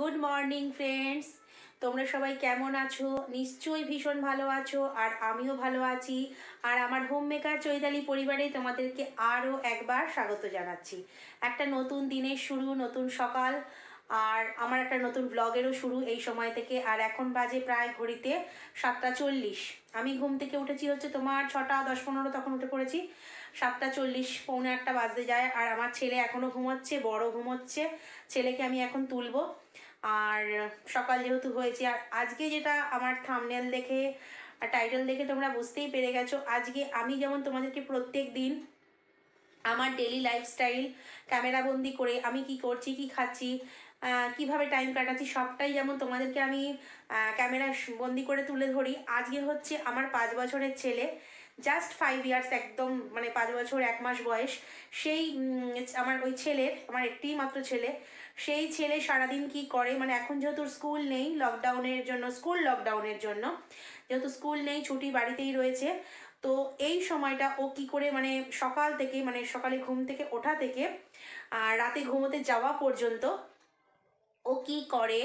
Good morning friends তোমরা সবাই কেমন আছো নিশ্চয়ই ভীষণ ভালো আছো আর আমিও ভালো আছি আর আমার হোম মেকার চৈতালি পরিবারে তোমাদেরকে আরও একবার স্বাগত জানাচ্ছি একটা নতুন দিনের শুরু নতুন সকাল আর আমার একটা নতুন ব্লগেরও শুরু এই সময় থেকে আর এখন বাজে প্রায় ঘড়িতে সাতটা চল্লিশ আমি ঘুম থেকে উঠেছি হচ্ছে তোমার ছটা দশ পনেরো তখন উঠে পড়েছি সাতটা চল্লিশ পৌনে আটটা বাজতে যায় আর আমার ছেলে এখনও ঘুমোচ্ছে বড় ঘুমোচ্ছে ছেলেকে আমি এখন তুলবো আর সকাল যেহেতু হয়েছে আর আজকে যেটা আমার থামনেল দেখে আর টাইটেল দেখে তোমরা বুঝতেই পেরে গেছো আজকে আমি যেমন তোমাদেরকে প্রত্যেক দিন আমার ডেলি লাইফস্টাইল ক্যামেরাবন্দি করে আমি কি করছি কি খাচ্ছি কিভাবে টাইম কাটাচ্ছি সবটাই যেমন তোমাদেরকে আমি ক্যামেরা বন্দি করে তুলে ধরি আজকে হচ্ছে আমার পাঁচ বছরের ছেলে জাস্ট ফাইভ ইয়ার্স একদম মানে পাঁচ বছর এক মাস বয়স সেই আমার ওই ছেলের আমার একটি মাত্র ছেলে সেই ছেলে সারাদিন কি করে মানে এখন যেহেতু স্কুল নেই লকডাউনের জন্য স্কুল লকডাউনের জন্য যেহেতু স্কুল নেই ছুটি বাড়িতেই রয়েছে তো এই সময়টা ও কি করে মানে সকাল থেকে মানে সকালে ঘুম থেকে ওঠা থেকে রাতে ঘুমোতে যাওয়া পর্যন্ত ও কি করে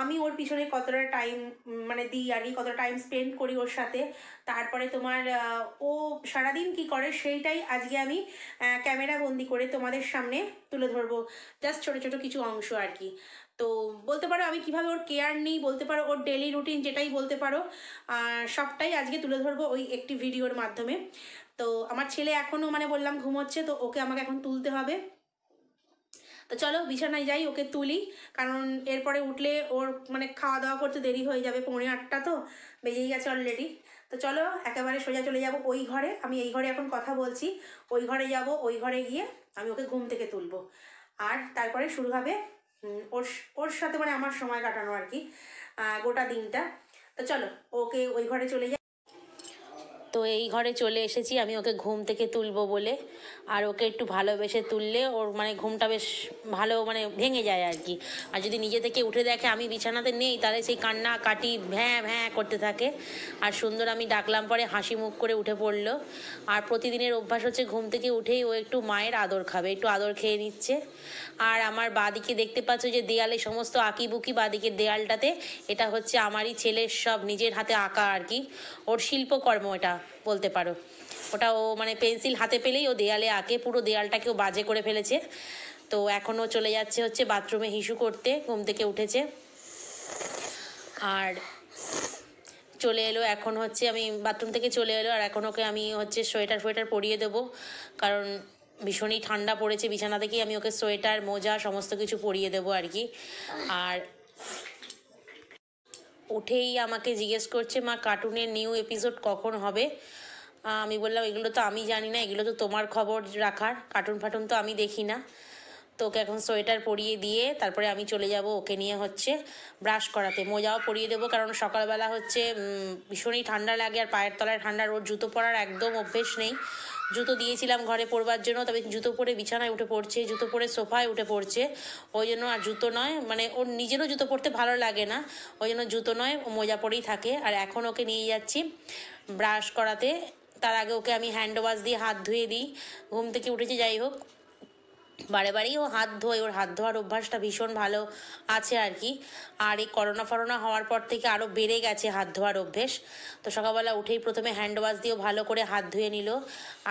আমি ওর পিছনে কতটা টাইম মানে দিই আর কতটা টাইম স্পেন্ড করি ওর সাথে তারপরে তোমার ও সারাদিন কি করে সেইটাই আজকে আমি ক্যামেরা বন্দি করে তোমাদের সামনে তুলে ধরবো জাস্ট ছোটো ছোটো কিছু অংশ আর কি তো বলতে পারো আমি কিভাবে ওর কেয়ার নিই বলতে পারো ওর ডেলি রুটিন যেটাই বলতে পারো সবটাই আজকে তুলে ধরবো ওই একটি ভিডিওর মাধ্যমে তো আমার ছেলে এখনও মানে বললাম ঘুমোচ্ছে তো ওকে আমাকে এখন তুলতে হবে চলো বিছানায় যাই ওকে তুলি কারণ এরপরে উঠলে ওর মানে খাওয়া দাওয়া করতে দেরি হয়ে যাবে পৌনে আটটা তো বেজেই গেছে অলরেডি তো চলো একেবারে সোজা চলে যাব ওই ঘরে আমি এই ঘরে এখন কথা বলছি ওই ঘরে যাব ওই ঘরে গিয়ে আমি ওকে ঘুম থেকে তুলবো আর তারপরে শুরু হবে ওর ওর সাথে মানে আমার সময় কাটানো আর কি গোটা দিনটা তো চলো ওকে ওই ঘরে চলে যাই তো এই ঘরে চলে এসেছি আমি ওকে ঘুম থেকে তুলবো বলে আর ওকে একটু ভালোবেসে তুললে ওর মানে ঘুমটা বেশ ভালো মানে ভেঙে যায় আর কি আর যদি নিজে থেকে উঠে দেখে আমি বিছানাতে নেই তাহলে সেই কান্না কাটি ভ্যাঁ ভ্যাঁ করতে থাকে আর সুন্দর আমি ডাকলাম পরে হাসি মুখ করে উঠে পড়লো আর প্রতিদিনের অভ্যাস হচ্ছে ঘুম থেকে উঠেই ও একটু মায়ের আদর খাবে একটু আদর খেয়ে নিচ্ছে আর আমার বাদিকে দেখতে পাচ্ছ যে দেয়ালে সমস্ত আঁকিবুকি বাদিকে দেয়ালটাতে এটা হচ্ছে আমারই ছেলের সব নিজের হাতে আঁকা আর কি ওর শিল্পকর্ম এটা বলতে পারো ওটা ও মানে পেন্সিল হাতে পেলেই ও দেয়ালে আঁকে পুরো দেয়ালটাকে ও বাজে করে ফেলেছে তো এখনও চলে যাচ্ছে হচ্ছে বাথরুমে হিসু করতে ঘুম থেকে উঠেছে আর চলে এলো এখন হচ্ছে আমি বাথরুম থেকে চলে এলো আর এখন ওকে আমি হচ্ছে সোয়েটার ফোয়েটার পরিয়ে দেবো কারণ ভীষণই ঠান্ডা পড়েছে বিছানা থেকেই আমি ওকে সোয়েটার মোজা সমস্ত কিছু পরিয়ে দেবো আর কি আর উঠেই আমাকে জিজ্ঞেস করছে মা কার্টুনের নিউ এপিসোড কখন হবে আমি বললাম এগুলো তো আমি জানি না এগুলো তো তোমার খবর রাখার কার্টুন ফাটুন তো আমি দেখি না তো ওকে এখন সোয়েটার পরিয়ে দিয়ে তারপরে আমি চলে যাব ওকে নিয়ে হচ্ছে ব্রাশ করাতে মোজাও পরিয়ে দেবো কারণ সকালবেলা হচ্ছে ভীষণই ঠান্ডা লাগে আর পায়ের তলায় ঠান্ডা রোদ জুতো পরার একদম অভ্যেস নেই জুতো দিয়েছিলাম ঘরে পরবার জন্য তবে জুতো পরে বিছানায় উঠে পড়ছে জুতো পরে সোফায় উঠে পড়ছে ওই জন্য আর জুতো নয় মানে ওর নিজেরও জুতো পরতে ভালো লাগে না ওই জন্য জুতো নয় ও মোজা পরেই থাকে আর এখন ওকে নিয়ে যাচ্ছি ব্রাশ করাতে তার আগে ওকে আমি হ্যান্ড ওয়াশ দিয়ে হাত ধুয়ে দিই ঘুম থেকে উঠেছে যাই হোক বারে বারেই ও হাত ধোয় ওর হাত ধোয়ার অভ্যাসটা ভীষণ ভালো আছে আর কি আর এই করোনা ফরোনা হওয়ার পর থেকে আরও বেড়ে গেছে হাত ধোয়ার অভ্যেস তো সকালবেলা উঠেই প্রথমে হ্যান্ড ওয়াশ দিয়ে ভালো করে হাত ধুয়ে নিল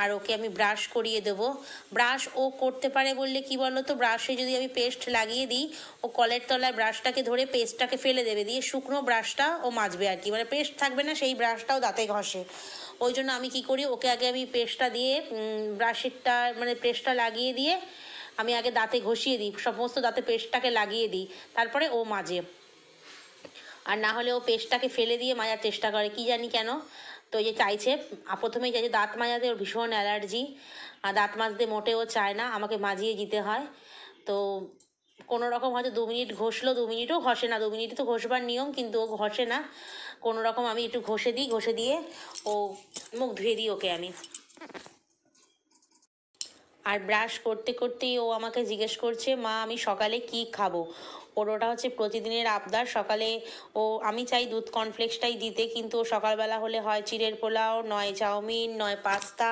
আর ওকে আমি ব্রাশ করিয়ে দেব ব্রাশ ও করতে পারে বললে কি বলো তো ব্রাশে যদি আমি পেস্ট লাগিয়ে দিই ও কলের তলায় ব্রাশটাকে ধরে পেস্টটাকে ফেলে দেবে দিয়ে শুকনো ব্রাশটা ও মাজবে আর কি মানে পেস্ট থাকবে না সেই ব্রাশটাও দাঁতে ঘষে ওই জন্য আমি কি করি ওকে আগে আমি পেস্টটা দিয়ে ব্রাশেরটা মানে পেস্টটা লাগিয়ে দিয়ে আমি আগে দাঁতে ঘষিয়ে দিই সমস্ত দাঁতে পেস্টটাকে লাগিয়ে দিই তারপরে ও মাজে আর না হলে ও পেস্টটাকে ফেলে দিয়ে মাজার চেষ্টা করে কি জানি কেন তো যে চাইছে প্রথমেই চাইছে দাঁত মাজাতে ওর ভীষণ অ্যালার্জি আর দাঁত মাজতে মোটেও চায় না আমাকে মাজিয়ে দিতে হয় তো কোনো রকম হয়তো দু মিনিট ঘষলো দু মিনিটও ঘষে না দু মিনিটে তো ঘষবার নিয়ম কিন্তু ও ঘষে না কোনো রকম আমি একটু ঘষে দিই ঘষে দিয়ে ও মুখ ধুয়ে দিই ওকে আমি আর ব্রাশ করতে করতেই ও আমাকে জিজ্ঞেস করছে মা আমি সকালে কি খাবো ওর ওটা হচ্ছে প্রতিদিনের আবদার সকালে ও আমি চাই দুধ কর্নফ্লেক্সটাই দিতে কিন্তু ও সকালবেলা হলে হয় চিড়ের পোলাও নয় চাউমিন নয় পাস্তা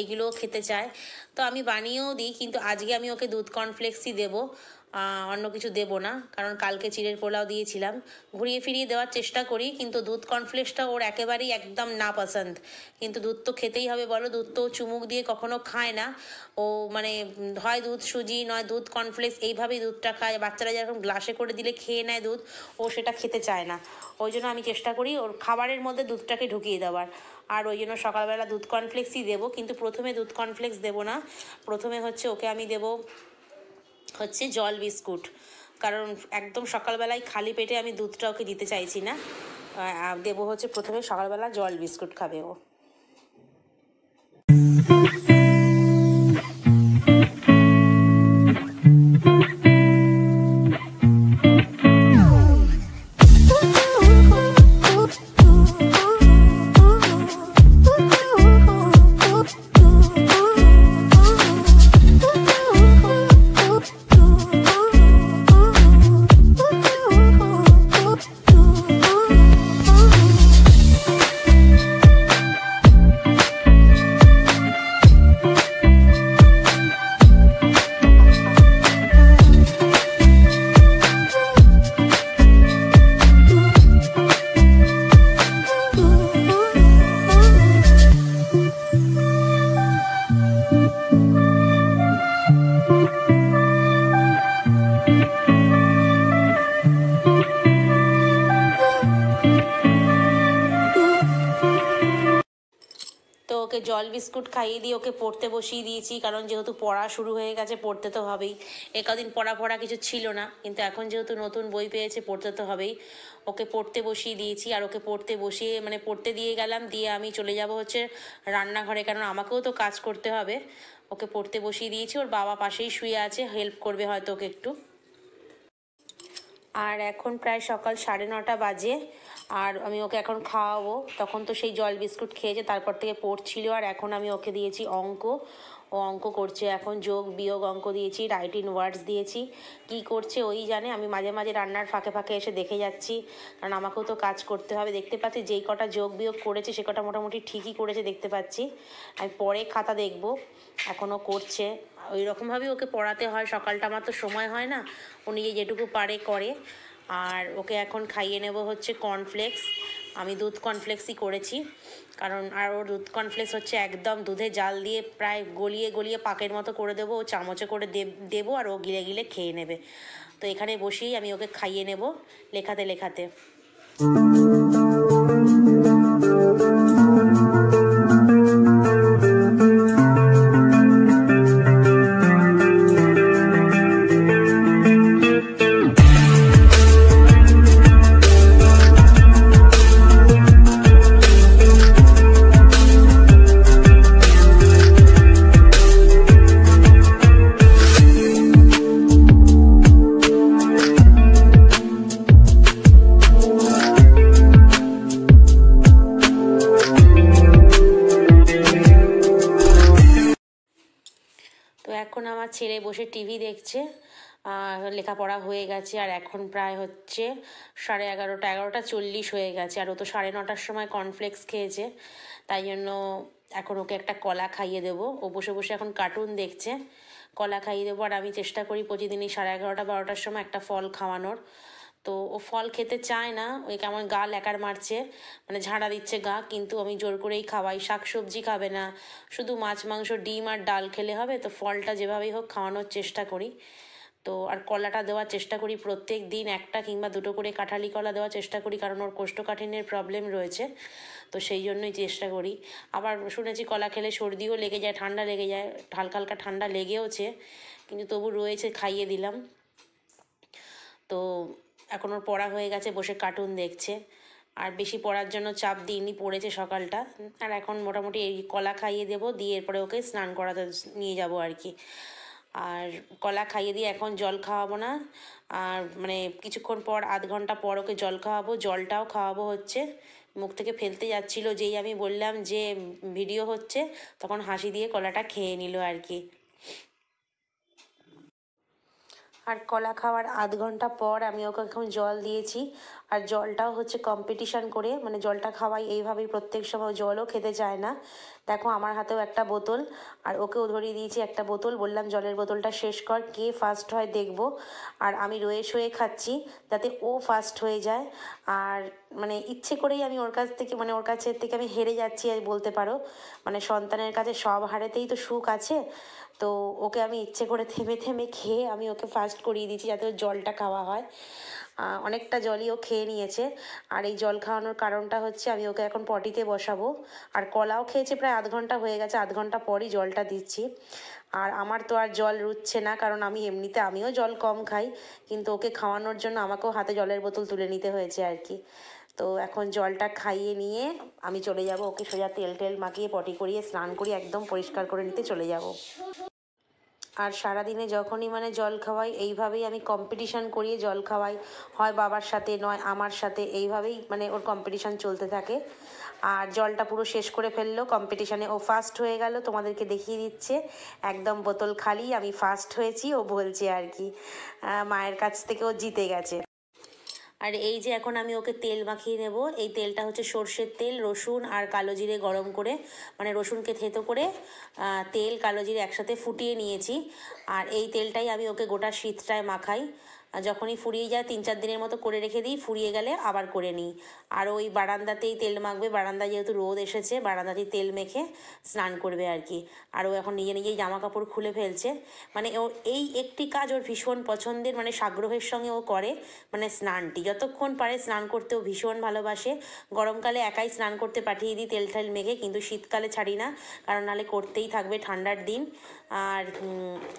এগুলো খেতে চায় তো আমি বানিয়েও দিই কিন্তু আজকে আমি ওকে দুধ কর্নফ্লেক্সই দেবো অন্য কিছু দেব না কারণ কালকে চিড়ের পোলাও দিয়েছিলাম ঘুরিয়ে ফিরিয়ে দেওয়ার চেষ্টা করি কিন্তু দুধ কর্নফ্লেক্সটা ওর একেবারেই একদম না পছন্দ কিন্তু দুধ তো খেতেই হবে বলো দুধ তো চুমুক দিয়ে কখনো খায় না ও মানে হয় দুধ সুজি নয় দুধ কর্নফ্লেক্স এইভাবেই দুধটা খায় বাচ্চারা যেরকম গ্লাসে করে দিলে খেয়ে নেয় দুধ ও সেটা খেতে চায় না ওই জন্য আমি চেষ্টা করি ওর খাবারের মধ্যে দুধটাকে ঢুকিয়ে দেওয়ার আর ওই জন্য সকালবেলা দুধ কর্নফ্লেক্সই দেবো কিন্তু প্রথমে দুধ কর্নফ্লেক্স দেবো না প্রথমে হচ্ছে ওকে আমি দেবো হচ্ছে জল বিস্কুট কারণ একদম সকালবেলায় খালি পেটে আমি দুধটা ওকে দিতে চাইছি না দেবো হচ্ছে প্রথমে সকালবেলা জল বিস্কুট খাবে ও বিস্কুট খাইয়ে দিয়ে ওকে পড়তে বসিয়ে দিয়েছি কারণ যেহেতু পড়া শুরু হয়ে গেছে পড়তে তো হবেই এ কদিন পড়া পড়া কিছু ছিল না কিন্তু এখন যেহেতু নতুন বই পেয়েছে পড়তে তো হবেই ওকে পড়তে বসিয়ে দিয়েছি আর ওকে পড়তে বসিয়ে মানে পড়তে দিয়ে গেলাম দিয়ে আমি চলে যাব হচ্ছে রান্নাঘরে কারণ আমাকেও তো কাজ করতে হবে ওকে পড়তে বসিয়ে দিয়েছি ওর বাবা পাশেই শুয়ে আছে হেল্প করবে হয়তো ওকে একটু আর এখন প্রায় সকাল সাড়ে নটা বাজে আর আমি ওকে এখন খাওয়াবো তখন তো সেই জল বিস্কুট খেয়েছে তারপর থেকে পড়ছিল আর এখন আমি ওকে দিয়েছি অঙ্ক ও অঙ্ক করছে এখন যোগ বিয়োগ অঙ্ক দিয়েছি রাইটিন ওয়ার্ডস দিয়েছি কি করছে ওই জানে আমি মাঝে মাঝে রান্নার ফাঁকে ফাঁকে এসে দেখে যাচ্ছি কারণ আমাকেও তো কাজ করতে হবে দেখতে পাচ্ছি যেই কটা যোগ বিয়োগ করেছে সে কটা মোটামুটি ঠিকই করেছে দেখতে পাচ্ছি আমি পরে খাতা দেখব এখনও করছে ওই রকমভাবেই ওকে পড়াতে হয় সকালটা আমার তো সময় হয় না ও নিজে যেটুকু পারে করে আর ওকে এখন খাইয়ে নেব হচ্ছে কর্নফ্লেক্স আমি দুধ কর্নফ্লেক্সই করেছি কারণ আর ওর দুধ কর্নফ্লেক্স হচ্ছে একদম দুধে জাল দিয়ে প্রায় গলিয়ে গলিয়ে পাকের মতো করে দেবো ও চামচে করে দেবো আর ও গিলে গিলে খেয়ে নেবে তো এখানে বসেই আমি ওকে খাইয়ে নেব লেখাতে লেখাতে লেখাপড়া হয়ে গেছে আর এখন প্রায় হচ্ছে সাড়ে এগারোটা এগারোটা চল্লিশ হয়ে গেছে আর ও তো সাড়ে নটার সময় কর্নফ্লেক্স খেয়েছে তাই জন্য এখন ওকে একটা কলা খাইয়ে দেবো ও বসে বসে এখন কার্টুন দেখছে কলা খাইয়ে দেবো আর আমি চেষ্টা করি প্রতিদিনই সাড়ে এগারোটা বারোটার সময় একটা ফল খাওয়ানোর তো ও ফল খেতে চায় না ওই কেমন গা লেকার মারছে মানে ঝাড়া দিচ্ছে গা কিন্তু আমি জোর করেই খাওয়াই শাক সবজি খাবে না শুধু মাছ মাংস ডিম আর ডাল খেলে হবে তো ফলটা যেভাবেই হোক খাওয়ানোর চেষ্টা করি তো আর কলাটা দেওয়ার চেষ্টা করি প্রত্যেক দিন একটা কিংবা দুটো করে কাঁঠালি কলা দেওয়ার চেষ্টা করি কারণ ওর কোষ্ঠকাঠিন্যের প্রবলেম রয়েছে তো সেই জন্যই চেষ্টা করি আবার শুনেছি কলা খেলে সর্দিও লেগে যায় ঠান্ডা লেগে যায় হালকা হালকা ঠান্ডা লেগেওছে কিন্তু তবু রয়েছে খাইয়ে দিলাম তো এখন ওর পড়া হয়ে গেছে বসে কার্টুন দেখছে আর বেশি পড়ার জন্য চাপ দিইনি পড়েছে সকালটা আর এখন মোটামুটি এই কলা খাইয়ে দেবো দিয়ে এরপরে ওকে স্নান করাতে নিয়ে যাব আর কি আর কলা খাইয়ে দিয়ে এখন জল খাওয়াবো না আর মানে কিছুক্ষণ পর আধ ঘন্টা পর ওকে জল খাওয়াবো জলটাও খাওয়াবো হচ্ছে মুখ থেকে ফেলতে যাচ্ছিল যেই আমি বললাম যে ভিডিও হচ্ছে তখন হাসি দিয়ে কলাটা খেয়ে নিল আর কি আর কলা খাওয়ার আধ ঘন্টা পর আমি ওকে এখন জল দিয়েছি আর জলটাও হচ্ছে কম্পিটিশান করে মানে জলটা খাওয়াই এইভাবেই প্রত্যেক সময় জলও খেতে চায় না দেখো আমার হাতেও একটা বোতল আর ওকেও ধরিয়ে দিয়েছি একটা বোতল বললাম জলের বোতলটা শেষ কর কে ফার্স্ট হয় দেখব আর আমি রয়ে শুয়ে খাচ্ছি যাতে ও ফার্স্ট হয়ে যায় আর মানে ইচ্ছে করেই আমি ওর কাছ থেকে মানে ওর কাছের থেকে আমি হেরে যাচ্ছি আর বলতে পারো মানে সন্তানের কাছে সব হারেতেই তো সুখ আছে তো ওকে আমি ইচ্ছে করে থেমে থেমে খেয়ে আমি ওকে ফার্স্ট করিয়ে দিয়েছি যাতে ওর জলটা খাওয়া হয় অনেকটা জলই ও খেয়ে নিয়েছে আর এই জল খাওয়ানোর কারণটা হচ্ছে আমি ওকে এখন পটিতে বসাবো আর কলাও খেয়েছে প্রায় আধ ঘন্টা হয়ে গেছে আধ ঘন্টা পরই জলটা দিচ্ছি আর আমার তো আর জল রুচ্ছে না কারণ আমি এমনিতে আমিও জল কম খাই কিন্তু ওকে খাওয়ানোর জন্য আমাকেও হাতে জলের বোতল তুলে নিতে হয়েছে আর কি তো এখন জলটা খাইয়ে নিয়ে আমি চলে যাব ওকে সোজা তেল টেল মাখিয়ে পটি করিয়ে স্নান করিয়ে একদম পরিষ্কার করে নিতে চলে যাব আর সারাদিনে যখনই মানে জল খাওয়াই এইভাবেই আমি কম্পিটিশান করিয়ে জল খাওয়াই হয় বাবার সাথে নয় আমার সাথে এইভাবেই মানে ওর কম্পিটিশান চলতে থাকে আর জলটা পুরো শেষ করে ফেললো কম্পিটিশানে ও ফার্স্ট হয়ে গেল তোমাদেরকে দেখিয়ে দিচ্ছে একদম বোতল খালি আমি ফার্স্ট হয়েছি ও বলছে আর কি মায়ের কাছ থেকে ও জিতে গেছে আর এই যে এখন আমি ওকে তেল মাখিয়ে নেব এই তেলটা হচ্ছে সর্ষের তেল রসুন আর কালো জিরে গরম করে মানে রসুনকে থেতো করে তেল কালো জিরে একসাথে ফুটিয়ে নিয়েছি আর এই তেলটাই আমি ওকে গোটা শীতটায় মাখাই আর যখনই ফুরিয়ে যায় তিন চার দিনের মতো করে রেখে দিই ফুরিয়ে গেলে আবার করে নিই আর ওই বারান্দাতেই তেল মাখবে বারান্দা যেহেতু রোদ এসেছে বারান্দাতেই তেল মেখে স্নান করবে আর কি আর ও এখন নিজে নিজেই জামা কাপড় খুলে ফেলছে মানে ও এই একটি কাজ ওর ভীষণ পছন্দের মানে সাগ্রহের সঙ্গে ও করে মানে স্নানটি যতক্ষণ পারে স্নান করতে ও ভীষণ ভালোবাসে গরমকালে একাই স্নান করতে পাঠিয়ে দিই তেল ঠেল মেখে কিন্তু শীতকালে ছাড়ি না কারণ নাহলে করতেই থাকবে ঠান্ডার দিন আর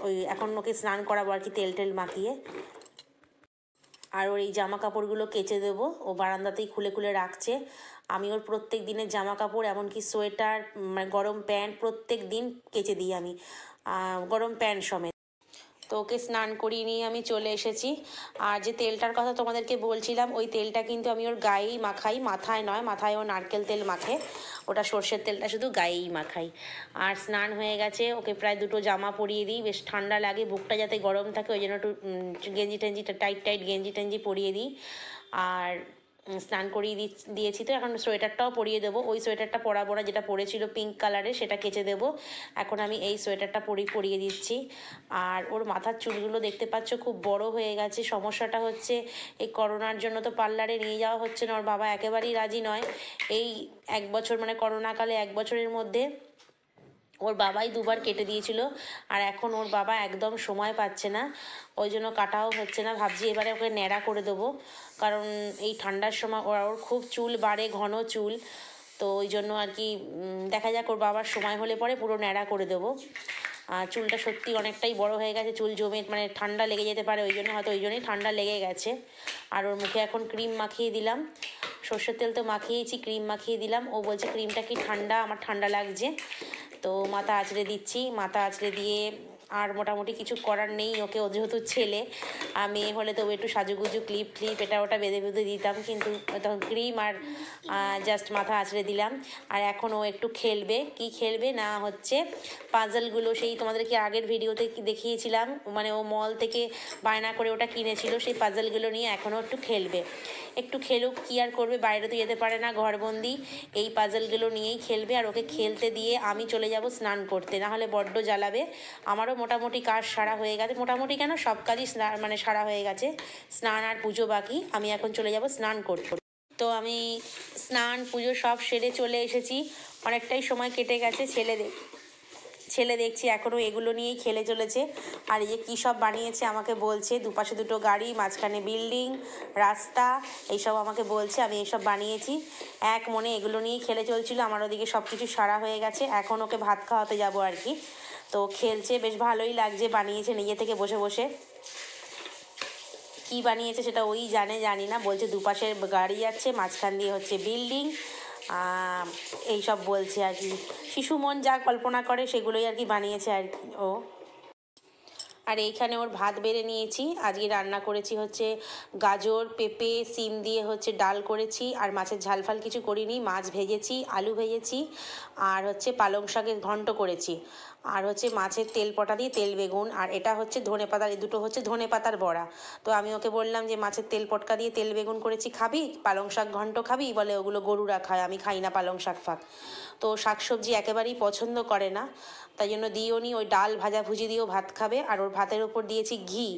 ওই এখন ওকে স্নান করাবো আর কি তেল টেল মাখিয়ে আর ওর এই জামা কাপড়গুলো কেচে দেবো ও বারান্দাতেই খুলে খুলে রাখছে আমি ওর প্রত্যেক দিনের জামা কাপড় এমনকি সোয়েটার মানে গরম প্যান্ট প্রত্যেক দিন কেচে দিই আমি গরম প্যান্ট সমেত তো ওকে স্নান করিয়ে নিয়ে আমি চলে এসেছি আর যে তেলটার কথা তোমাদেরকে বলছিলাম ওই তেলটা কিন্তু আমি ওর গায়েই মাখাই মাথায় নয় মাথায় ও নারকেল তেল মাখে ওটা সর্ষের তেলটা শুধু গায়েই মাখাই আর স্নান হয়ে গেছে ওকে প্রায় দুটো জামা পরিয়ে দিই বেশ ঠান্ডা লাগে বুকটা যাতে গরম থাকে ওই জন্য একটু গেঞ্জি টেঞ্জিটা টাইট টাইট গেঞ্জি টেঞ্জি পরিয়ে দিই আর স্নান করিয়ে দি দিয়েছি তো এখন সোয়েটারটাও পরিয়ে দেবো ওই সোয়েটারটা পরা পরা যেটা পরেছিল পিঙ্ক কালারে সেটা কেচে দেবো এখন আমি এই সোয়েটারটা পরি পরিয়ে দিচ্ছি আর ওর মাথার চুলগুলো দেখতে পাচ্ছ খুব বড় হয়ে গেছে সমস্যাটা হচ্ছে এই করোনার জন্য তো পার্লারে নিয়ে যাওয়া হচ্ছে না ওর বাবা একেবারেই রাজি নয় এই এক বছর মানে করোনাকালে এক বছরের মধ্যে ওর বাবাই দুবার কেটে দিয়েছিল আর এখন ওর বাবা একদম সময় পাচ্ছে না ওই জন্য কাটাও হচ্ছে না ভাবছি এবারে ওকে ন্যাড়া করে দেবো কারণ এই ঠান্ডার সময় ওরা ওর খুব চুল বাড়ে ঘন চুল তো ওই জন্য আর কি দেখা যাক ওর বাবার সময় হলে পরে পুরো ন্যাড়া করে দেবো আর চুলটা সত্যি অনেকটাই বড় হয়ে গেছে চুল জমে মানে ঠান্ডা লেগে যেতে পারে ওই জন্য হয়তো ওই জন্যই ঠান্ডা লেগে গেছে আর ওর মুখে এখন ক্রিম মাখিয়ে দিলাম সর্ষের তেল তো মাখিয়েছি ক্রিম মাখিয়ে দিলাম ও বলছে ক্রিমটা কি ঠান্ডা আমার ঠান্ডা লাগছে তো মাথা আঁচড়ে দিচ্ছি মাথা আঁচড়ে দিয়ে আর মোটামুটি কিছু করার নেই ওকে ও যেহেতু ছেলে আমি হলে তবু একটু সাজুগুজু ক্লিপ ক্লিপ এটা ওটা বেঁধে বেঁধে দিতাম কিন্তু তখন ক্রিম আর জাস্ট মাথা আঁচড়ে দিলাম আর এখন ও একটু খেলবে কি খেলবে না হচ্ছে পাজলগুলো সেই তোমাদেরকে আগের ভিডিওতে দেখিয়েছিলাম মানে ও মল থেকে বায়না করে ওটা কিনেছিল সেই পাজলগুলো নিয়ে এখনও একটু খেলবে একটু খেলুক কি আর করবে বাইরে তো যেতে পারে না ঘরবন্দি এই পাজলগুলো নিয়েই খেলবে আর ওকে খেলতে দিয়ে আমি চলে যাব স্নান করতে নাহলে বড্ড জ্বালাবে আমারও মোটামুটি কাজ সারা হয়ে গেছে মোটামুটি কেন সব কাজই স্নান মানে সারা হয়ে গেছে স্নান আর পুজো বাকি আমি এখন চলে যাব স্নান করতে তো আমি স্নান পুজো সব সেরে চলে এসেছি অনেকটাই সময় কেটে গেছে ছেলে ছেলে দেখছি এখনও এগুলো নিয়েই খেলে চলেছে আর এই যে কী সব বানিয়েছে আমাকে বলছে দুপাশে দুটো গাড়ি মাঝখানে বিল্ডিং রাস্তা এইসব আমাকে বলছে আমি এইসব বানিয়েছি এক মনে এগুলো নিয়েই খেলে চলছিল আমার ওদিকে সব কিছু সারা হয়ে গেছে এখন ওকে ভাত খাওয়াতে যাব আর কি তো খেলছে বেশ ভালোই লাগছে বানিয়েছে নিজে থেকে বসে বসে কি বানিয়েছে সেটা ওই জানে জানি না বলছে দুপাশে গাড়ি যাচ্ছে মাঝখান দিয়ে হচ্ছে বিল্ডিং এই সব বলছে আর কি শিশু মন যা কল্পনা করে সেগুলোই আর কি বানিয়েছে আর ও আর এইখানে ওর ভাত বেড়ে নিয়েছি আজকে রান্না করেছি হচ্ছে গাজর পেঁপে সিম দিয়ে হচ্ছে ডাল করেছি আর মাছের ঝালফাল কিছু করিনি মাছ ভেজেছি আলু ভেজেছি আর হচ্ছে পালং শাকের ঘন্ট করেছি আর হচ্ছে মাছের তেল পটা দিয়ে তেল বেগুন আর এটা হচ্ছে ধনে পাতার এই দুটো হচ্ছে ধনে পাতার বড়া তো আমি ওকে বললাম যে মাছের তেল পটকা দিয়ে তেল বেগুন করেছি খাবি পালং শাক ঘন্ট খাবি বলে ওগুলো গরুরা খায় আমি খাই না পালং শাক ফাক তো শাকসবজি একেবারেই পছন্দ করে না তাই জন্য দিও নি ওই ডাল ভাজাভুজি দিয়েও ভাত খাবে আর ওর ভাতের ওপর দিয়েছি ঘি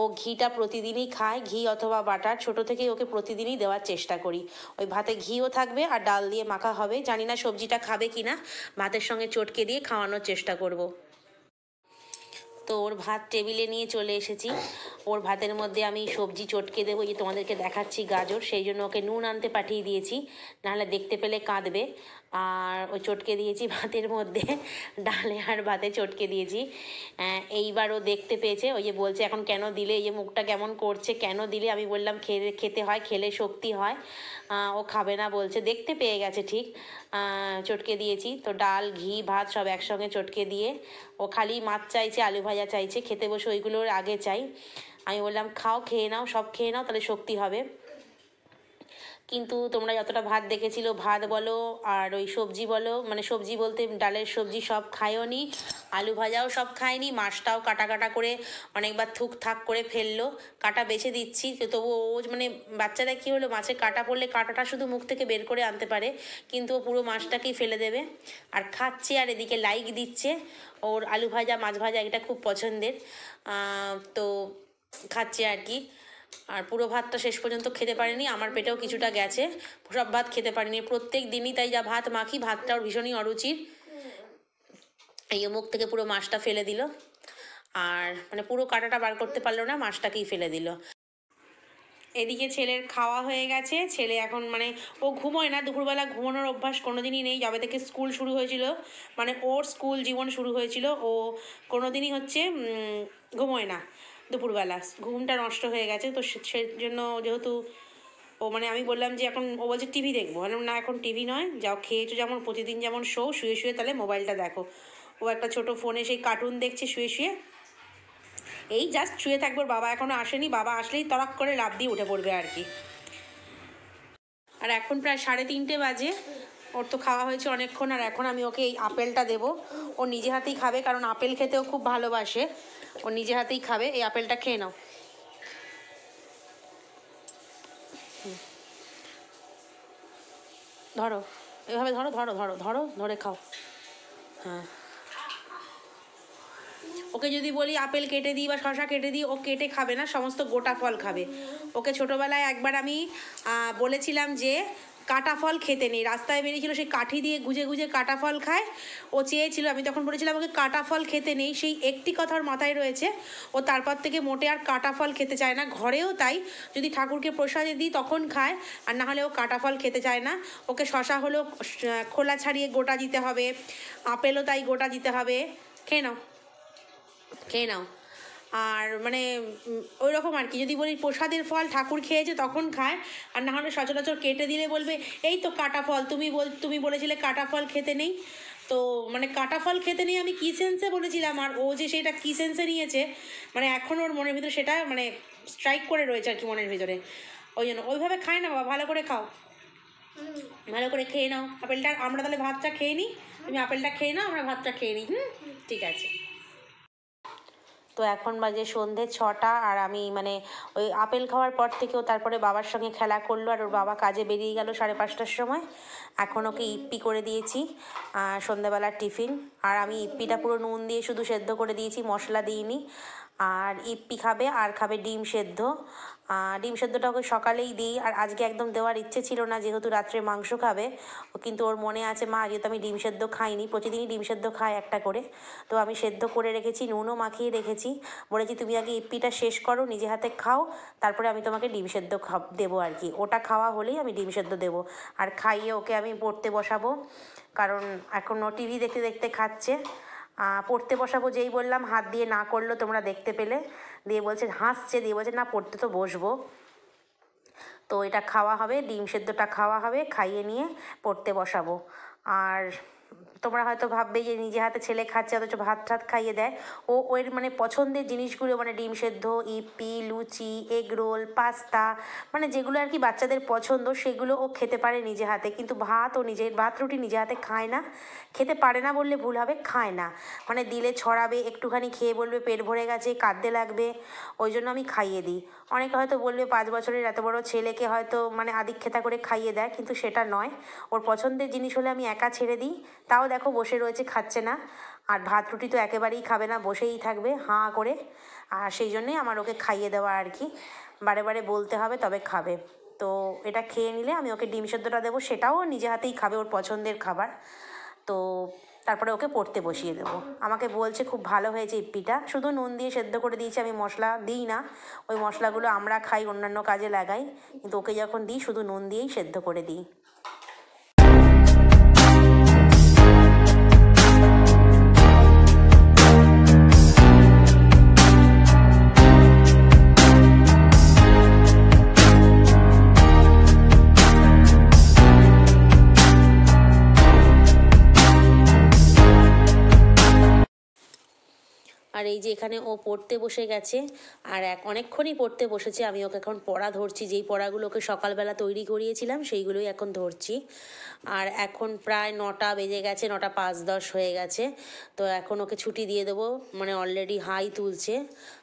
ও ঘিটা প্রতিদিনই খায় ঘি অথবা বাটার ছোট থেকেই ওকে প্রতিদিনই দেওয়ার চেষ্টা করি ওই ভাতে ঘিও থাকবে আর ডাল দিয়ে মাখা হবে জানি না সবজিটা খাবে কি না ভাতের সঙ্গে চটকে দিয়ে খাওয়ানোর চেষ্টা করব। তো ওর ভাত টেবিলে নিয়ে চলে এসেছি ওর ভাতের মধ্যে আমি সবজি চটকে দেবো যে তোমাদেরকে দেখাচ্ছি গাজর সেই জন্য ওকে নুন আনতে পাঠিয়ে দিয়েছি নাহলে দেখতে পেলে কাঁদবে আর ওই চটকে দিয়েছি ভাতের মধ্যে ডালে আর ভাতে চটকে দিয়েছি এইবারও দেখতে পেয়েছে ওই যে বলছে এখন কেন দিলে এই যে মুখটা কেমন করছে কেন দিলে আমি বললাম খেয়ে খেতে হয় খেলে শক্তি হয় ও খাবে না বলছে দেখতে পেয়ে গেছে ঠিক চটকে দিয়েছি তো ডাল ঘি ভাত সব একসঙ্গে চটকে দিয়ে ও খালি মাছ চাইছে আলু ভাজা চাইছে খেতে বসে ওইগুলোর আগে চাই আমি বললাম খাও খেয়ে নাও সব খেয়ে নাও তাহলে শক্তি হবে কিন্তু তোমরা যতটা ভাত দেখেছিল ভাত বলো আর ওই সবজি বলো মানে সবজি বলতে ডালের সবজি সব খায়ও নি আলু ভাজাও সব খায়নি মাছটাও কাটা কাটা করে অনেকবার থুক থাক করে ফেললো কাটা বেছে দিচ্ছি তবু ও মানে বাচ্চারা কী হলো মাছের কাটা পড়লে কাটাটা শুধু মুখ থেকে বের করে আনতে পারে কিন্তু ও পুরো মাছটাকেই ফেলে দেবে আর খাচ্ছে আর এদিকে লাইক দিচ্ছে ওর আলু ভাজা মাছ ভাজা এটা খুব পছন্দের তো খাচ্ছে আর কি আর পুরো ভাতটা শেষ পর্যন্ত খেতে পারেনি আমার পেটেও কিছুটা গেছে সব ভাত খেতে পারিনি প্রত্যেক দিনই তাই যা ভাত মাখি ভাতটাও ভীষণই অরুচির এই মুখ থেকে পুরো মাছটা ফেলে দিল আর মানে পুরো কাটাটা বার করতে পারলো না মাছটাকেই ফেলে দিল এদিকে ছেলের খাওয়া হয়ে গেছে ছেলে এখন মানে ও ঘুমোয় না দুপুরবেলা ঘুমানোর অভ্যাস কোনো দিনই নেই যবে থেকে স্কুল শুরু হয়েছিল মানে ওর স্কুল জীবন শুরু হয়েছিল ও কোনো দিনই হচ্ছে ঘুমোয় না দুপুরবেলা ঘুমটা নষ্ট হয়ে গেছে তো সে জন্য যেহেতু ও মানে আমি বললাম যে এখন ও বলছে টিভি দেখবো বললাম না এখন টিভি নয় যাও খেয়েছো যেমন প্রতিদিন যেমন শো শুয়ে শুয়ে তাহলে মোবাইলটা দেখো ও একটা ছোট ফোনে সেই কার্টুন দেখছে শুয়ে শুয়ে এই জাস্ট শুয়ে থাকবো বাবা এখনও আসেনি বাবা আসলেই তরাক করে লাভ দিয়ে উঠে পড়বে আর কি আর এখন প্রায় সাড়ে তিনটে বাজে ওর তো খাওয়া হয়েছে অনেকক্ষণ আর এখন আমি ওকে এই আপেলটা দেবো ও নিজে হাতেই খাবে কারণ আপেল খেতেও খুব ভালোবাসে ও নিজে হাতেই খাবে এই আপেলটা খেয়ে নাও ধরো এভাবে ধরো ধরো ধরো ধরো ধরে খাও হ্যাঁ ওকে যদি বলি আপেল কেটে দিই বা শশা কেটে দিই ও কেটে খাবে না সমস্ত গোটা ফল খাবে ওকে ছোটোবেলায় একবার আমি বলেছিলাম যে কাটা ফল খেতে নেই রাস্তায় বেরিয়েছিল সেই কাঠি দিয়ে গুজে গুজে কাটা ফল খায় ও চেয়েছিল আমি তখন বলেছিলাম আমাকে কাটা ফল খেতে নেই সেই একটি কথার মাথায় রয়েছে ও তারপর থেকে মোটে আর কাটা ফল খেতে চায় না ঘরেও তাই যদি ঠাকুরকে প্রসাদে দিই তখন খায় আর না হলে ও কাটা ফল খেতে চায় না ওকে শশা হলেও খোলা ছাড়িয়ে গোটা দিতে হবে আপেলও তাই গোটা দিতে হবে খেয়ে নাও খেয়ে নাও আর মানে ওই রকম আর কি যদি বলি প্রসাদের ফল ঠাকুর খেয়েছে তখন খায় আর না হলে সচরাচর কেটে দিলে বলবে এই তো কাটা ফল তুমি বল তুমি বলেছিলে কাটা ফল খেতে নেই তো মানে কাটা ফল খেতে নেই আমি কী সেন্সে বলেছিলাম আর ও যে সেটা কী সেন্সে নিয়েছে মানে এখন ওর মনের ভিতরে সেটা মানে স্ট্রাইক করে রয়েছে আর কি মনের ভিতরে ওই জন্য ওইভাবে খায় না বাবা ভালো করে খাও ভালো করে খেয়ে নাও আপেলটা আমরা তাহলে ভাতটা খেয়ে নিই তুমি আপেলটা খেয়ে নাও আমরা ভাতটা খেয়ে নিই হুম ঠিক আছে তো এখন বাজে সন্ধে ছটা আর আমি মানে ওই আপেল খাওয়ার পর থেকেও তারপরে বাবার সঙ্গে খেলা করলো আর ওর বাবা কাজে বেরিয়ে গেল সাড়ে পাঁচটার সময় এখন ওকে ইপ্পি করে দিয়েছি সন্ধেবেলার টিফিন আর আমি ইপ্পিটা পুরো নুন দিয়ে শুধু সেদ্ধ করে দিয়েছি মশলা দিইনি আর ইপ্পি খাবে আর খাবে ডিম সেদ্ধ ডিম সেদ্ধটা ওকে সকালেই দিই আর আজকে একদম দেওয়ার ইচ্ছে ছিল না যেহেতু রাত্রে মাংস খাবে ও কিন্তু ওর মনে আছে মা আজকে তো আমি ডিম সেদ্ধ খাইনি প্রতিদিনই ডিম সেদ্ধ খাই একটা করে তো আমি সেদ্ধ করে রেখেছি নুনও মাখিয়ে রেখেছি বলেছি তুমি আগে ইপ্পিটা শেষ করো নিজে হাতে খাও তারপরে আমি তোমাকে ডিম সেদ্ধ দেবো আর কি ওটা খাওয়া হলেই আমি ডিম সেদ্ধ দেবো আর খাইয়ে ওকে আমি পড়তে বসাবো কারণ এখন ও টিভি দেখতে দেখতে খাচ্ছে পড়তে বসাবো যেই বললাম হাত দিয়ে না করলো তোমরা দেখতে পেলে দিয়ে বলছে হাসছে দিয়ে বলছে না পড়তে তো বসবো তো এটা খাওয়া হবে ডিম সেদ্ধটা খাওয়া হবে খাইয়ে নিয়ে পড়তে বসাবো আর তোমরা হয়তো ভাববে যে নিজে হাতে ছেলে খাচ্ছে অথচ ভাত ঠাত খাইয়ে দেয় ও ওর মানে পছন্দের জিনিসগুলো মানে ডিম সেদ্ধ ইপি লুচি এগ রোল পাস্তা মানে যেগুলো আর কি বাচ্চাদের পছন্দ সেগুলো ও খেতে পারে নিজে হাতে কিন্তু ভাত ও নিজের ভাত রুটি নিজে হাতে খায় না খেতে পারে না বললে ভুল হবে খায় না মানে দিলে ছড়াবে একটুখানি খেয়ে বলবে পেট ভরে গেছে কাঁদতে লাগবে ওই জন্য আমি খাইয়ে দিই অনেকে হয়তো বলবে পাঁচ বছরের এত বড় ছেলেকে হয়তো মানে আদিক্ষেতা করে খাইয়ে দেয় কিন্তু সেটা নয় ওর পছন্দের জিনিস হলে আমি একা ছেড়ে দিই তাও দেখো বসে রয়েছে খাচ্ছে না আর ভাত রুটি তো একেবারেই খাবে না বসেই থাকবে হাঁ করে আর সেই জন্যই আমার ওকে খাইয়ে দেওয়া আর কি বারে বারে বলতে হবে তবে খাবে তো এটা খেয়ে নিলে আমি ওকে ডিম সেদ্ধটা দেবো সেটাও নিজে হাতেই খাবে ওর পছন্দের খাবার তো তারপরে ওকে পড়তে বসিয়ে দেবো আমাকে বলছে খুব ভালো হয়েছে ইপ্পিটা শুধু নুন দিয়ে সেদ্ধ করে দিয়েছি আমি মশলা দিই না ওই মশলাগুলো আমরা খাই অন্যান্য কাজে লাগাই কিন্তু ওকে যখন দিই শুধু নুন দিয়েই সেদ্ধ করে দিই এই যে এখানে ও পড়তে বসে গেছে আর এক অনেকক্ষণই পড়তে বসেছে আমি ওকে এখন পড়া ধরছি যেই পড়াগুলোকে সকালবেলা তৈরি করিয়েছিলাম সেইগুলোই এখন ধরছি আর এখন প্রায় নটা বেজে গেছে নটা পাঁচ দশ হয়ে গেছে তো এখন ওকে ছুটি দিয়ে দেবো মানে অলরেডি হাই তুলছে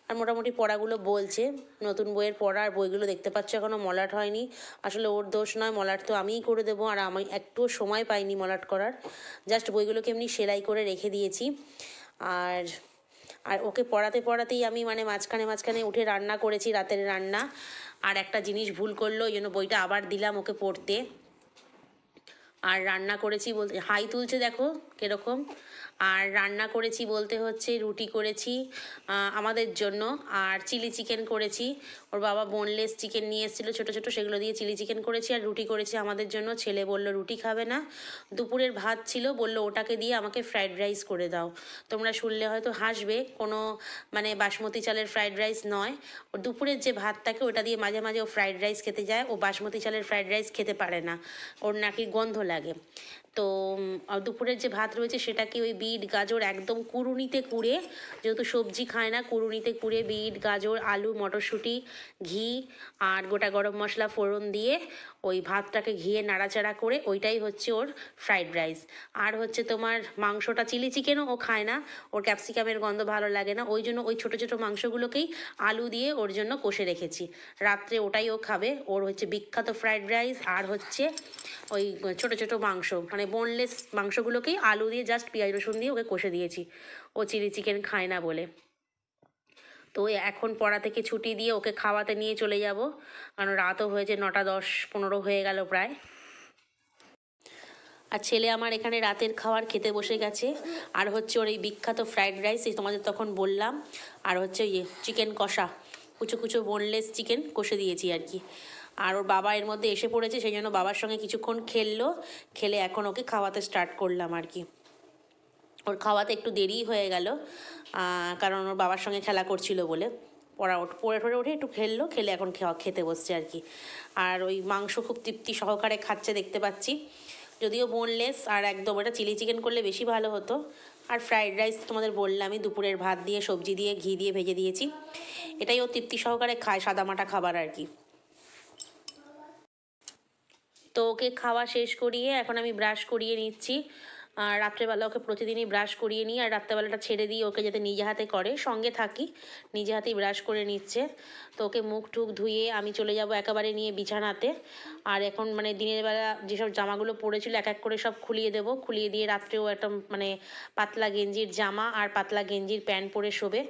আর মোটামুটি পড়াগুলো বলছে নতুন বইয়ের পড়ার বইগুলো দেখতে পাচ্ছ এখনও মলাট হয়নি আসলে ওর দোষ নয় মলাট তো আমিই করে দেবো আর আমি একটুও সময় পাইনি মলাট করার জাস্ট বইগুলোকে এমনি সেলাই করে রেখে দিয়েছি আর আর ওকে পড়াতে পড়াতেই আমি মানে মাঝখানে মাঝখানে উঠে রান্না করেছি রাতের রান্না আর একটা জিনিস ভুল করলো ওই জন্য বইটা আবার দিলাম ওকে পড়তে আর রান্না করেছি বলতে হাই তুলছে দেখো কীরকম আর রান্না করেছি বলতে হচ্ছে রুটি করেছি আমাদের জন্য আর চিলি চিকেন করেছি ওর বাবা বোনলেস চিকেন নিয়ে এসেছিলো ছোটো ছোটো সেগুলো দিয়ে চিলি চিকেন করেছি আর রুটি করেছি আমাদের জন্য ছেলে বলল রুটি খাবে না দুপুরের ভাত ছিল বলল ওটাকে দিয়ে আমাকে ফ্রায়েড রাইস করে দাও তোমরা শুনলে হয়তো হাসবে কোনো মানে বাসমতি চালের ফ্রায়েড রাইস নয় ওর দুপুরের যে ভাত থাকে ওটা দিয়ে মাঝে মাঝে ও ফ্রায়েড রাইস খেতে যায় ও বাসমতি চালের ফ্রায়েড রাইস খেতে পারে না ওর নাকি গন্ধ লাগে তো দুপুরের যে ভাত রয়েছে সেটাকে ওই বিট গাজর একদম কুড়ুনিতে কুড়ে যেহেতু সবজি খায় না কুড়ুনিতে কুড়ে বিট গাজর আলু মটরশুঁটি ঘি আর গোটা গরম মশলা ফোড়ন দিয়ে ওই ভাতটাকে ঘিয়ে নাড়াচাড়া করে ওইটাই হচ্ছে ওর ফ্রাইড রাইস আর হচ্ছে তোমার মাংসটা চিলি চিকেনও ও খায় না ওর ক্যাপসিকামের গন্ধ ভালো লাগে না ওই জন্য ওই ছোটো ছোটো মাংসগুলোকেই আলু দিয়ে ওর জন্য কষে রেখেছি রাত্রে ওটাই ও খাবে ওর হচ্ছে বিখ্যাত ফ্রাইড রাইস আর হচ্ছে ওই ছোট ছোট মাংস মানে বোনলেস মাংসগুলোকেই আলু দিয়ে জাস্ট পেঁয়াজ রসুন দিয়ে ওকে কষে দিয়েছি ও চিলি চিকেন খায় না বলে তো এখন পড়া থেকে ছুটি দিয়ে ওকে খাওয়াতে নিয়ে চলে যাব কারণ রাতও হয়েছে নটা দশ পনেরো হয়ে গেল প্রায় আর ছেলে আমার এখানে রাতের খাবার খেতে বসে গেছে আর হচ্ছে ওর এই বিখ্যাত ফ্রাইড রাইস তোমাদের তখন বললাম আর হচ্ছে ইয়ে চিকেন কষা কুচো কুচো বোনলেস চিকেন কষে দিয়েছি আর কি আর ওর বাবা এর মধ্যে এসে পড়েছে সেই জন্য বাবার সঙ্গে কিছুক্ষণ খেললো খেলে এখন ওকে খাওয়াতে স্টার্ট করলাম আর কি ওর খাওয়াতে একটু দেরি হয়ে গেল কারণ ওর বাবার সঙ্গে খেলা করছিল বলে পড়া ওঠ পড়ে ঠরে উঠে একটু খেললো খেলে এখন খেতে বসছে আর কি আর ওই মাংস খুব তৃপ্তি সহকারে খাচ্ছে দেখতে পাচ্ছি যদিও বোনলেস আর একদম ওটা চিলি চিকেন করলে বেশি ভালো হতো আর ফ্রাইড রাইস তোমাদের বললামই দুপুরের ভাত দিয়ে সবজি দিয়ে ঘি দিয়ে ভেজে দিয়েছি এটাই ও তৃপ্তি সহকারে খায় সাদামাটা খাবার আর কি তো ওকে খাওয়া শেষ করিয়ে এখন আমি ব্রাশ করিয়ে নিচ্ছি আর রাত্রেবেলা ওকে প্রতিদিনই ব্রাশ করিয়ে নিই আর রাত্রেবেলাটা ছেড়ে দিই ওকে যাতে নিজে হাতে করে সঙ্গে থাকি নিজে হাতেই ব্রাশ করে নিচ্ছে তো ওকে মুখ টুক ধুয়ে আমি চলে যাব একেবারে নিয়ে বিছানাতে আর এখন মানে দিনের বেলা যেসব জামাগুলো পরেছিল এক এক করে সব খুলিয়ে দেবো খুলিয়ে দিয়ে রাত্রেও একটা মানে পাতলা গেঞ্জির জামা আর পাতলা গেঞ্জির প্যান্ট পরে শোবে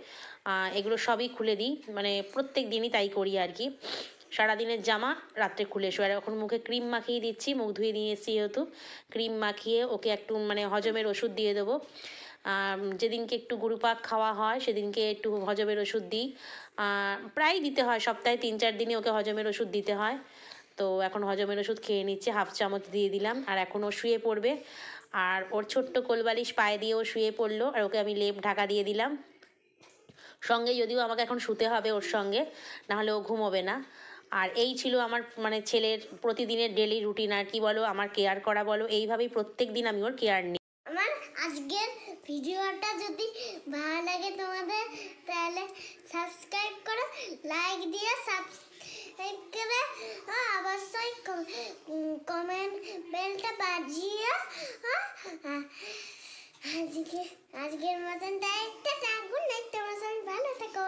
এগুলো সবই খুলে দিই মানে প্রত্যেক দিনই তাই করি আর কি সারাদিনের জামা রাত্রে খুলে এসো আর এখন মুখে ক্রিম মাখিয়ে দিচ্ছি মুখ ধুয়ে নিয়ে এসেছি যেহেতু ক্রিম মাখিয়ে ওকে একটু মানে হজমের ওষুধ দিয়ে দেবো যেদিনকে একটু গুরুপাক খাওয়া হয় সেদিনকে একটু হজমের ওষুধ দিই প্রায় দিতে হয় সপ্তাহে তিন চার দিনই ওকে হজমের ওষুধ দিতে হয় তো এখন হজমের ওষুধ খেয়ে নিচ্ছে হাফ চামচ দিয়ে দিলাম আর এখন ও শুয়ে পড়বে আর ওর ছোট্ট কোলবালিশ পায়ে দিয়ে ও শুয়ে পড়লো আর ওকে আমি লেপ ঢাকা দিয়ে দিলাম সঙ্গে যদিও আমাকে এখন শুতে হবে ওর সঙ্গে নাহলে ও ঘুমোবে না আর এই ছিল আমার মানে ছেলের প্রতিদিনের ডেলি রুটিন আর কি বলো আমার কেয়ার করা বলো এইভাবেই প্রত্যেক দিন আমি ওর কেয়ার নিই আমার আজকের ভিডিওটা যদি ভালো লাগে তোমাদের তাহলে সাবস্ক্রাইব করো লাইক দিয়ে সাবস্ক্রাইব করে অবশ্যই কমেন্ট বেলটা বাজিয়ে হ্যাঁ। আজকে আজকের মতন তাই একটা গুড নাইট তোমার সবাই ভালো থাকো